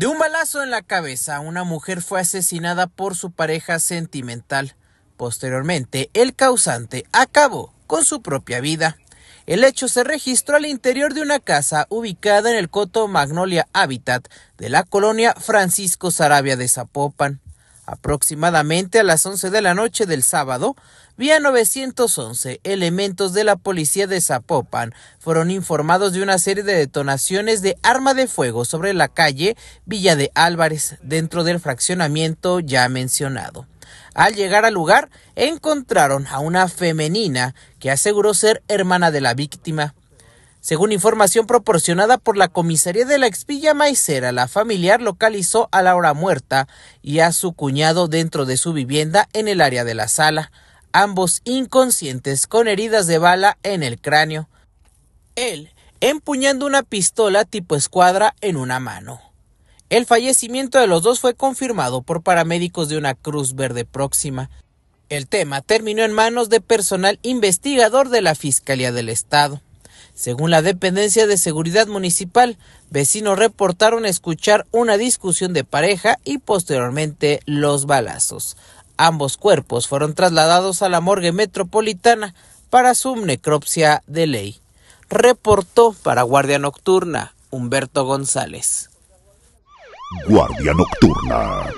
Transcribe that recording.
De un balazo en la cabeza, una mujer fue asesinada por su pareja sentimental. Posteriormente, el causante acabó con su propia vida. El hecho se registró al interior de una casa ubicada en el coto Magnolia Habitat de la colonia Francisco Sarabia de Zapopan. Aproximadamente a las 11 de la noche del sábado, vía 911, elementos de la policía de Zapopan fueron informados de una serie de detonaciones de arma de fuego sobre la calle Villa de Álvarez, dentro del fraccionamiento ya mencionado. Al llegar al lugar, encontraron a una femenina que aseguró ser hermana de la víctima. Según información proporcionada por la comisaría de la Expilla Maicera, la familiar localizó a Laura muerta y a su cuñado dentro de su vivienda en el área de la sala, ambos inconscientes con heridas de bala en el cráneo. Él empuñando una pistola tipo escuadra en una mano. El fallecimiento de los dos fue confirmado por paramédicos de una Cruz Verde próxima. El tema terminó en manos de personal investigador de la Fiscalía del Estado. Según la dependencia de seguridad municipal, vecinos reportaron escuchar una discusión de pareja y posteriormente los balazos. Ambos cuerpos fueron trasladados a la morgue metropolitana para su necropsia de ley. Reportó para Guardia Nocturna Humberto González. Guardia Nocturna.